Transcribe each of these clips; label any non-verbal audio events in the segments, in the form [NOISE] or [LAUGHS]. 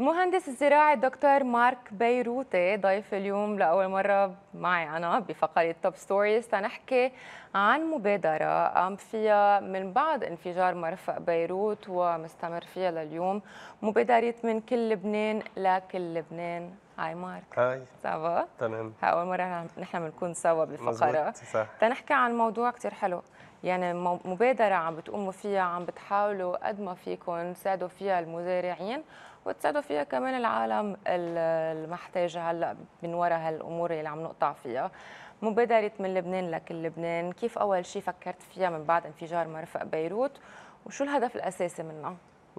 مهندس الزراعي الدكتور مارك بيروتي ضيف اليوم لأول مرة معي أنا بفقرة توب ستوريز تنحكي عن مبادرة قام فيها من بعد انفجار مرفق بيروت ومستمر فيها لليوم مبادرة من كل لبنان لكل لبنان هاي مارك هاي سافا تمام هاي اول مره نحن بنكون سوا بالفقره تنحكي عن موضوع كثير حلو يعني مبادره عم بتقوموا فيها عم بتحاولوا قد ما فيكم تساعدوا فيها المزارعين وتساعدوا فيها كمان العالم المحتاجه هلا من وراء هالامور اللي عم نقطع فيها مبادره من لبنان لكل لبنان كيف اول شيء فكرت فيها من بعد انفجار مرفق بيروت وشو الهدف الاساسي منها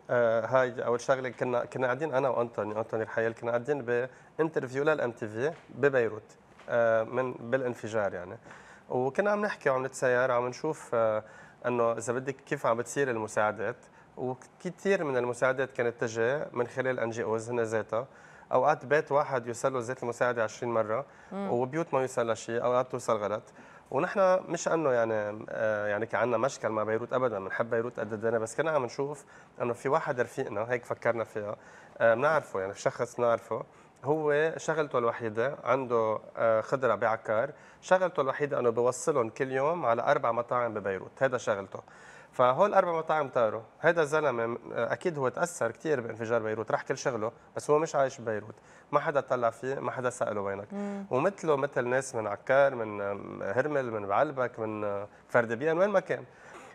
آه هاي اول شغله كنا كنا قاعدين انا وانطوني انطوني الحيل كنا قاعدين بانترفيو للام تي في ببيروت آه من بالانفجار يعني وكنا عم نحكي وعم نتسير عم نشوف آه انه اذا بدك كيف عم بتصير المساعدات وكثير من المساعدات كانت تجي من خلال ان جي اوز هن ذاتها اوقات بيت واحد يوصل له زيت المساعده 20 مره مم. وبيوت ما يوصل لها شيء اوقات توصل غلط ونحن مش انه يعني آه، يعني كان عندنا مشكل مع بيروت ابدا بنحب بيروت قد الدنيا بس كنا عم نشوف انه في واحد رفيقنا هيك فكرنا فيها آه، بنعرفه يعني شخص بنعرفه هو شغلته الوحيدة عنده آه، خضرة بعكار شغلته الوحيدة أنه بوصلهم كل يوم على أربع مطاعم ببيروت هذا شغلته فهول اربع مطاعم طاروا هذا الزلمه اكيد هو تاثر كثير بانفجار بيروت راح كل شغله بس هو مش عايش ببيروت ما حدا طلع فيه ما حدا ساله وينك ومثله مثل ناس من عكار من هرمل من بعلبك من فردبيان وين ما كان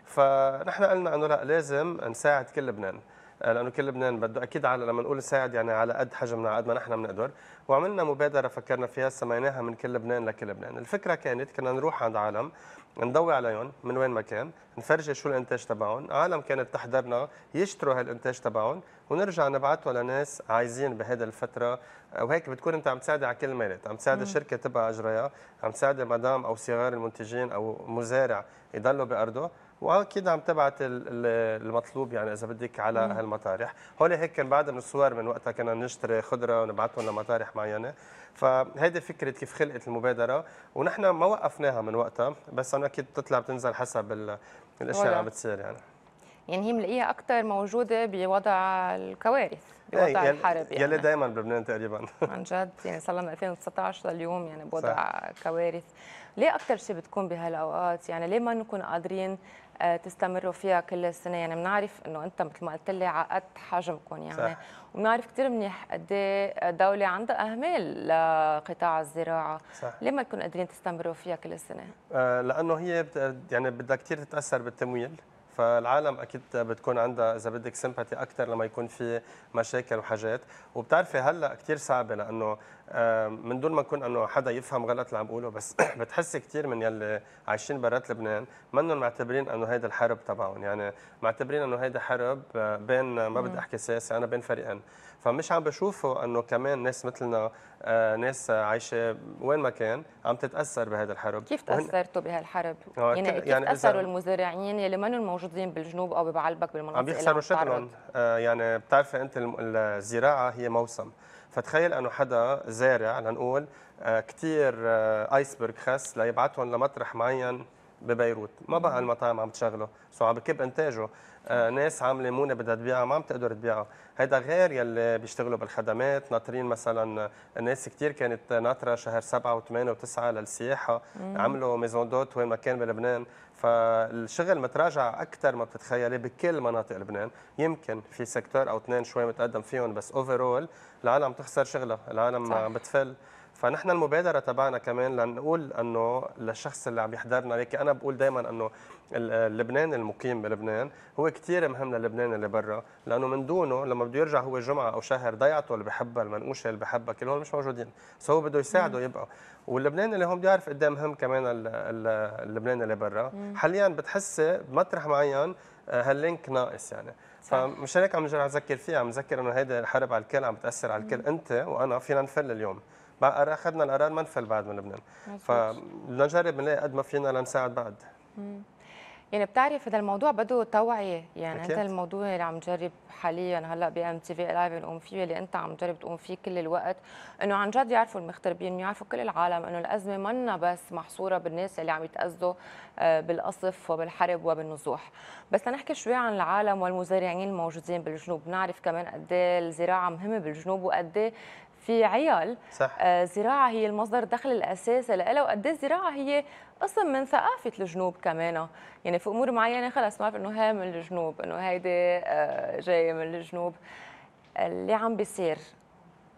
فنحن قلنا انه لا لازم نساعد كل لبنان آه، لانه كل لبنان بده اكيد على لما نقول نساعد يعني على قد حجمنا على قد ما نحن بنقدر وعملنا مبادره فكرنا فيها سميناها من كل لبنان لكل لبنان الفكره كانت كنا نروح عند عالم نضوي عليهم من وين ما كان نفرجي شو الانتاج تبعهم عالم كانت تحضرنا يشتروا هالانتاج تبعهم ونرجع نبعثه لناس عايزين بهذا الفتره آه، وهيك بتكون انت عم تساعدي على كل مالت عم تساعدي الشركه تبع اجريا عم تساعدي مدام او صغار المنتجين او مزارع يضلوا بارضه واكيد عم تبعت المطلوب يعني اذا بدك على مم. هالمطارح هول هيك كان بعد من الصور من وقتها كنا نشتري خضره ونبعثهم لمطارح معينه فهيدي فكره كيف خلقت المبادره ونحن ما وقفناها من وقتها بس انا اكيد بتطلع بتنزل حسب الاشياء اللي عم بتصير يعني يعني هي بنلاقيها اكثر موجوده بوضع الكوارث بوضع يعني الحرب يعني يلي دائما بلبنان تقريبا [LAUGHS] عن جد يعني صار لنا 2019 لليوم يعني بوضع صح. كوارث ليه اكثر شيء بتكون بهالاوقات يعني, آه، يعني, يعني. إيه ليه ما نكون قادرين تستمروا فيها كل السنه يعني بنعرف انه انت مثل ما قلت لي عقدت حجمكم يعني صح. وبنعرف كثير منيح قد دوله عندها اهمال لقطاع الزراعه صح. ليه ما تكون قادرين تستمروا فيها كل السنه آه لانه هي يعني بدها كثير تتاثر بالتمويل فالعالم اكيد بتكون عندها اذا بدك سمباتي اكثر لما يكون في مشاكل وحاجات وبتعرفي هلا كثير صعبه لانه آه، من دون ما اكون انه حدا يفهم غلط اللي عم بقوله بس [COUGHS] بتحس كثير من يلي عايشين برات لبنان منهم معتبرين انه هيدا الحرب تبعهم يعني معتبرين انه هيدا حرب آه، بين آه، ما بدي احكي سياسي انا بين فريقين فمش عم بشوفه انه كمان ناس مثلنا ناس عايشه وين ما كان عم تتاثر بهذا الحرب كيف تاثرتوا بهالحرب؟ يعني كيف يعني تاثروا المزارعين يلي منهم موجودين بالجنوب او ببعلبك بالمناطق عم بيخسروا شغلهم يعني بتعرفي انت الزراعه هي موسم فتخيل انه حدا زارع لنقول كثير ايسبرغ خس ليبعتهم لمطرح معين ببيروت ما بقى المطاعم عم تشغله سو عم بكب انتاجه آه، ناس عامله مونه بدها تبيعها ما عم تقدر تبيعها هيدا غير يلي بيشتغلوا بالخدمات ناطرين مثلا ناس كثير كانت ناطره شهر 7 و8 و9 للسياحه مم. عملوا ميزون دوت وين ما كان بلبنان فالشغل متراجع اكثر ما بتتخيلي بكل مناطق لبنان يمكن في سيكتور او اثنين شوي متقدم فيهم بس اوفرول العالم تخسر شغلها العالم صح. بتفل فنحن المبادره تبعنا كمان لنقول انه للشخص اللي عم يحضرنا لك انا بقول دائما انه لبنان المقيم بلبنان هو كثير مهم للبنان اللي برا لانه من دونه لما بده يرجع هو جمعه او شهر ضيعته اللي بحبها المنقوشه اللي بحبها كل هول مش موجودين سو هو بده يساعده يبقى واللبنان اللي هون بيعرف قد إيه مهم كمان اللبنان اللي برا حاليا بتحسي بمطرح معين آه، هاللينك ناقص يعني فمشان هيك عم نرجع نذكر فيها عم نذكر انه هيدي الحرب على الكل عم بتاثر على الكل انت وانا فينا نفل اليوم اخذنا القرار ما نفل بعد من لبنان فبدنا نلاقي قد ما فينا لنساعد بعد يعني بتعرف هذا الموضوع بده توعيه يعني هذا انت الموضوع اللي عم تجرب حاليا هلا بام تي في لايف نقوم فيه اللي انت عم تجرب تقوم فيه كل الوقت انه عن جد يعرفوا المغتربين يعرفوا كل العالم انه الازمه منا بس محصوره بالناس اللي عم يتاذوا آه، بالقصف وبالحرب وبالنزوح بس لنحكي شوي عن العالم والمزارعين الموجودين بالجنوب نعرف كمان قد إيه الزراعه مهمه بالجنوب وقد إيه في عيال صح. الزراعه آه، هي المصدر الدخل الاساسي لها وقد إيه الزراعه هي قسم من ثقافه الجنوب كمان يعني في امور معينه خلص ما بعرف انه هي من الجنوب انه هيدي آه، جايه من الجنوب اللي عم بيصير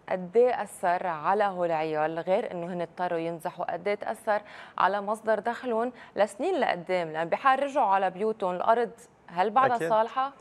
قد إيه اثر على هول العيال غير انه هن اضطروا ينزحوا قد إيه تاثر على مصدر دخلهم لسنين لقدام لان بحال رجعوا على بيوتهم الارض هل بعدها صالحه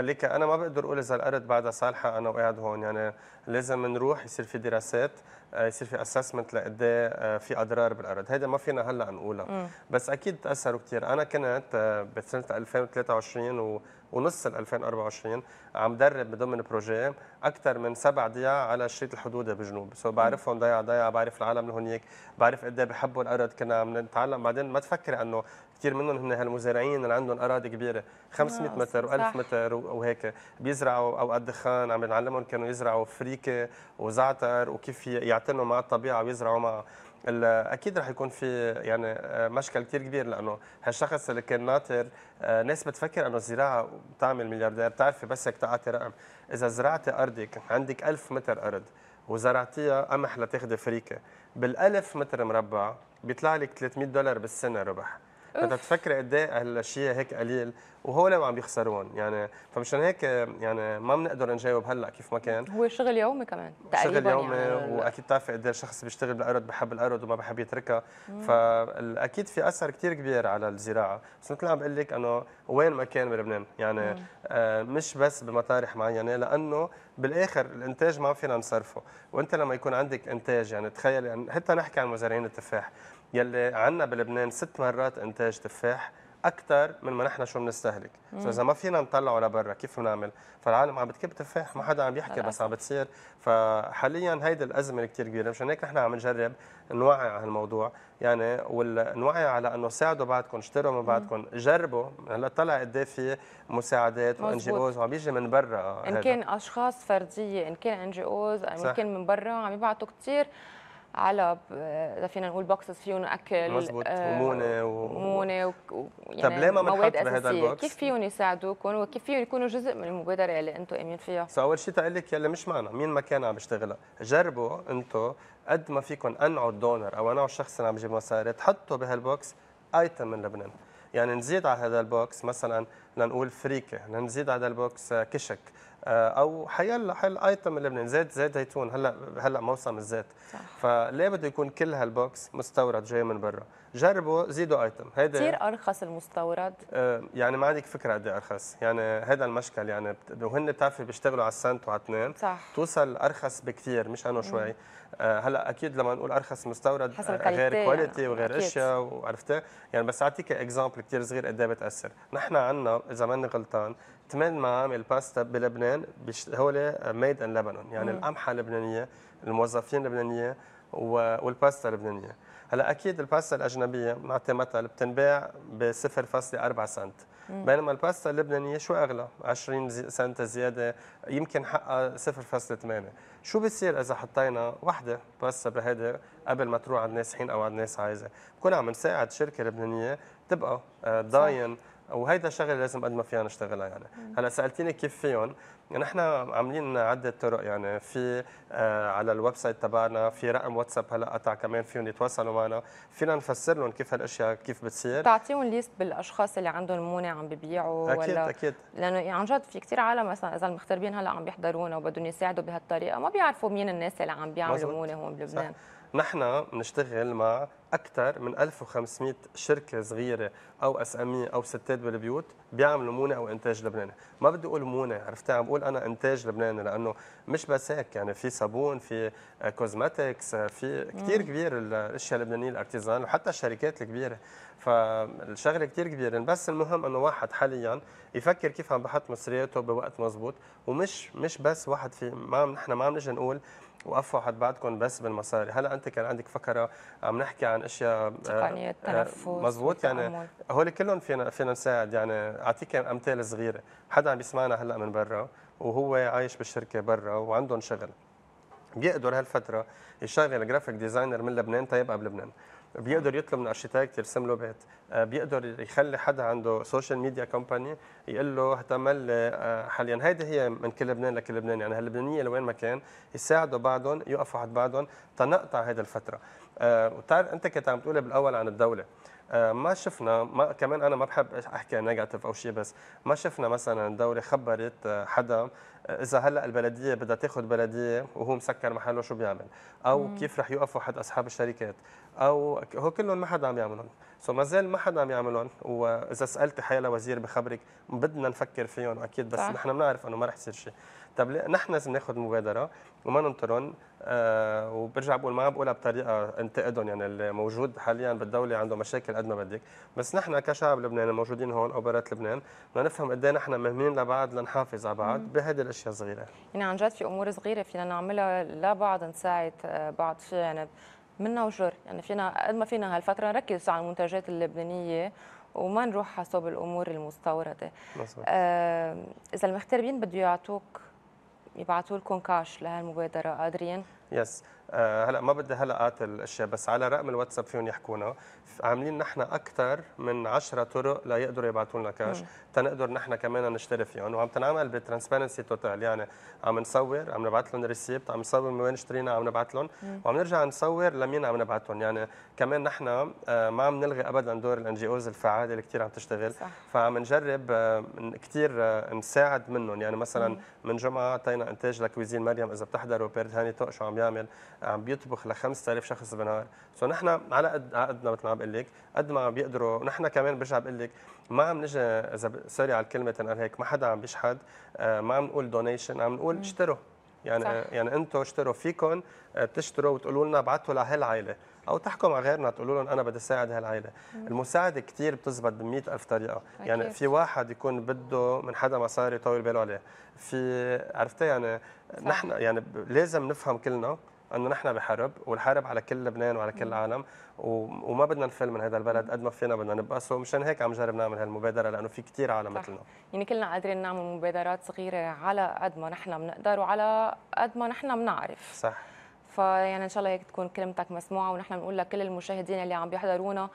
لك انا ما بقدر اقول اذا الارض بعدها صالحه انا وقاعد هون يعني لازم نروح يصير في دراسات آه، يصير في اسسمنت لقد إيه، آه، في اضرار بالارض هذا ما فينا هلا نقولها بس اكيد تاثروا كثير انا كنت آه، بسنه 2023 و ونص 2024 عم درب ضمن بروجي اكثر من سبع ضياع على شريط الحدود بجنوب سو so بعرفهم ضياع ضياع بعرف العالم اللي هنيك بعرف قد ايه بحبوا الارض كنا عم نتعلم بعدين ما تفكري انه كثير منهم هن هالمزارعين اللي عندهم اراضي كبيره 500 متر و1000 متر وهيك بيزرعوا او الدخان عم نعلمهم كانوا يزرعوا فريكه وزعتر وكيف يعتنوا مع الطبيعه ويزرعوا مع اكيد رح يكون في يعني آه، مشكل كثير كبير لانه هالشخص اللي كان ناطر آه، ناس بتفكر انه الزراعه بتعمل ملياردير بتعرفي بس هيك تعطي رقم اذا زرعتي ارضك عندك 1000 متر ارض وزرعتيها قمح لتاخذي فريكه بال1000 متر مربع بيطلع لك 300 دولار بالسنه ربح انت بتفكري قد ايه هالشيء هيك قليل وهو لو عم بيخسرون يعني فمشان هيك يعني ما بنقدر نجاوب هلا كيف ما كان هو شغل يومي كمان تقريبا شغل يعني يومي يعني واكيد بتعرفي قد ايه الشخص بيشتغل بالارض بحب الارض وما بحب يتركها فاكيد في اثر كثير كبير على الزراعه بس مثل عم بقول لك انه وين ما كان بلبنان يعني آه مش بس بمطارح معينه يعني لانه بالاخر الانتاج ما فينا نصرفه وانت لما يكون عندك انتاج يعني تخيل يعني حتى نحكي عن مزارعين التفاح يلي عندنا بلبنان ست مرات انتاج تفاح اكثر من ما نحن شو بنستهلك سو اذا ما فينا نطلعه لبرا كيف بنعمل فالعالم عم بتكب تفاح ما حدا عم يحكي بس عم بتصير فحاليا هيدي الازمه كثير كبيره مشان هيك نحن عم نجرب نوعي على هالموضوع يعني ونوعي على انه ساعدوا بعضكم اشتروا من بعضكم جربوا هلا طلع قد في مساعدات وان جي اوز وعم بيجي من برا ان كان اشخاص فرديه ان كان ان جي اوز ان كان من برا عم يبعثوا كثير علب اذا فينا نقول بوكسز فيهم اكل مزبوط آه، ومونه و... و... يعني طب ليه ما بنحط بهذا البوكس؟ كيف فيهم يساعدوكم وكيف فيهم يكونوا جزء من المبادره اللي انتم قايمين فيها؟ سو اول شيء تقول لك يلي مش معنا مين ما كان عم يشتغلها جربوا انتم قد ما فيكم انعوا الدونر او انعوا الشخص اللي عم يجيب مصاري تحطوا بهالبوكس ايتم من لبنان يعني نزيد على هذا البوكس مثلا لنقول فريكه لنزيد على هذا البوكس كشك آه، او حيال حل ايتم اللبنان زيت زيت زيتون هلا هلا موسم الزيت صح. فليه بده يكون كل هالبوكس مستورد جاي من برا جربوا زيدوا ايتم هيدا كثير ارخص المستورد آه، يعني ما عندك فكره قد إيه ارخص يعني هذا المشكل يعني وهن بتعرفي بيشتغلوا على السنت وعلى اثنين صح توصل ارخص بكثير مش انه شوي آه، هلا اكيد لما نقول ارخص مستورد آه، غير كواليتي يعني وغير اشياء وعرفتي يعني بس اعطيك اكزامبل كثير صغير قد ايه بتاثر نحن عندنا اذا ماني غلطان ثمان معامل باستا بلبنان هول ميد ان لبنان يعني القمحه اللبنانيه الموظفين اللبنانيه والباستا اللبنانيه هلا اكيد الباستا الاجنبيه بنعطي مثل بتنباع ب 0.4 سنت بينما الباستا اللبنانيه شو اغلى 20 سنت زياده يمكن حقها 0.8 شو بصير اذا حطينا وحده باستا بهذا قبل ما تروح عند ناس حين او عند ناس عايزه بكون عم نساعد شركه لبنانيه تبقى ضاين آه، صح. وهيدا الشغله لازم قد ما فينا نشتغلها يعني هلا سالتيني كيف فيهم نحن عاملين عده طرق يعني في آه على الويب سايت تبعنا في رقم واتساب هلا قطع كمان فيهم يتواصلوا معنا فينا نفسر لهم كيف هالاشياء كيف بتصير بتعطيهم ليست بالاشخاص اللي عندهم مونه عم ببيعوا اكيد ولا اكيد لانه يعني عن جد في كثير عالم مثلا اذا المغتربين هلا عم بيحضرونا وبدهم يساعدوا بهالطريقه ما بيعرفوا مين الناس اللي عم بيعملوا مونه هون بلبنان صح. نحن بنشتغل مع اكثر من 1500 شركه صغيره او اس ام او ستات بالبيوت بيعملوا مونه او انتاج لبناني، ما بدي اقول مونه عرفتي عم بقول انا انتاج لبناني لانه مش بس هيك يعني في صابون في كوزماتكس في كثير كبير الاشياء اللبنانيه الارتيزان وحتى الشركات الكبيره فالشغله كثير كبيره بس المهم انه واحد حاليا يفكر كيف عم بحط مصرياته بوقت مزبوط ومش مش بس واحد في ما نحن ما عم نجي نقول وقفوا حد بعدكم بس بالمصاري هلا انت كان عندك فكره عم نحكي عن اشياء آه، آه، تنفس مزبوط يعني هول كلهم فينا فينا نساعد يعني اعطيك امثال صغيره حدا عم بيسمعنا هلا من برا وهو عايش بالشركه برا وعندهم شغل بيقدر هالفتره يشغل جرافيك ديزاينر من لبنان تيبقى بلبنان بيقدر يطلب من ارشيتكت يرسم له آه، بيت بيقدر يخلي حدا عنده سوشيال ميديا كومباني يقول له اهتمل آه، حاليا هيدي هي من كل لبنان لكل لبنان يعني هاللبنانيه لوين ما كان يساعدوا بعضهم يقفوا حد بعضهم تنقطع هذه الفتره آه، وبتعرف انت كنت عم تقولي بالاول عن الدوله آه، ما شفنا ما كمان انا ما بحب احكي نيجاتيف او شيء بس ما شفنا مثلا دوري خبرت آه، حدا آه، اذا هلا البلديه بدها تاخذ بلديه وهو مسكر محله شو بيعمل او مم. كيف رح يوقفوا حد اصحاب الشركات او هو كلهم ما حدا عم يعملهم سو مازال ما حدا عم يعملهم واذا سالتي حيلا وزير بخبرك بدنا نفكر فيهم اكيد بس نحن بنعرف انه ما رح يصير شيء طب نحن لازم ناخذ مبادره وما ننطرهم آه وبرجع بقول ما بقولها بطريقه انتقدهم يعني اللي موجود حاليا بالدوله عنده مشاكل قد ما بدك بس نحن كشعب لبناني الموجودين هون او برات لبنان بدنا نفهم قد ايه نحن مهمين لبعض لنحافظ على بعض بهيدي الاشياء الصغيره يعني عن جد في امور صغيره فينا نعملها لبعض نساعد آه، بعض فيها يعني منا وجر يعني فينا قد ما فينا هالفتره نركز على المنتجات اللبنانيه وما نروح حسب الامور المستورده آه اذا المغتربين بده يعطوك يبعثوا لكم كاش لهالمبادره قادرين يس آه، هلا ما بدي هلا قاتل الاشياء بس على رقم الواتساب فيهم يحكونا عاملين نحن اكثر من 10 طرق ليقدروا يبعثوا لنا كاش تنقدر نحن كمان نشتري فيهم وعم تنعمل بترانسبيرنسي توتال يعني عم نصور عم نبعث لهم ريسيبت عم نصور من وين اشترينا عم نبعث لهم وعم نرجع نصور لمين عم نبعثهم يعني كمان نحن آه، ما عم نلغي ابدا دور الان جي اوز الفعاله اللي كثير عم تشتغل صح. فعم نجرب آه، كثير نساعد منهم يعني مثلا من جمعه اعطينا انتاج لكويزين مريم اذا بتحضروا بيرد هاني توك شو عم بيعمل عم بيطبخ ل 5000 شخص بنهار سو نحن على قد عقدنا قدنا مثل ما عم بقول لك قد ما عم بيقدروا نحن كمان برجع بقول لك ما عم نجي اذا سوري على الكلمه تنقل هيك ما حدا عم بيشحد آه، ما عم نقول دونيشن عم نقول اشتروا يعني صح. يعني انتم اشتروا فيكم آه، تشتروا وتقولوا لنا ابعثوا لهالعائله او تحكم على غيرنا تقولوا لهم انا بدي اساعد هالعائله المساعده كثير بتزبط ب ألف طريقه يعني أكيد. يعني في واحد يكون بده من حدا مصاري يطول باله عليه في عرفتي يعني نحن يعني لازم نفهم كلنا انه نحن بحرب والحرب على كل لبنان وعلى كل العالم وما بدنا نفل من هذا البلد قد ما فينا بدنا نبقى سو مشان هيك عم جرب نعمل هالمبادره لانه في كثير عالم مثلنا يعني كلنا قادرين نعمل مبادرات صغيره على قد ما نحن بنقدر وعلى قد ما نحن بنعرف صح فيعني ان شاء الله هيك تكون كلمتك مسموعه ونحن بنقول لكل المشاهدين اللي عم بيحضرونا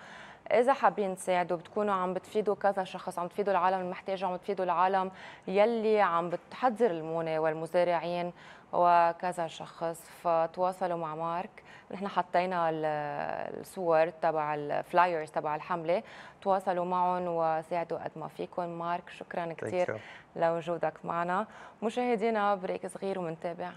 اذا حابين تساعدوا بتكونوا عم بتفيدوا كذا شخص عم تفيدوا العالم المحتاجه عم تفيدوا العالم يلي عم بتحذر المونه والمزارعين وكذا شخص فتواصلوا مع مارك نحن حطينا الصور تبع الفلايرز تبع الحمله تواصلوا معهم وساعدوا قد ما فيكم مارك شكرا كثير لوجودك معنا مشاهدينا بريك صغير ومنتابع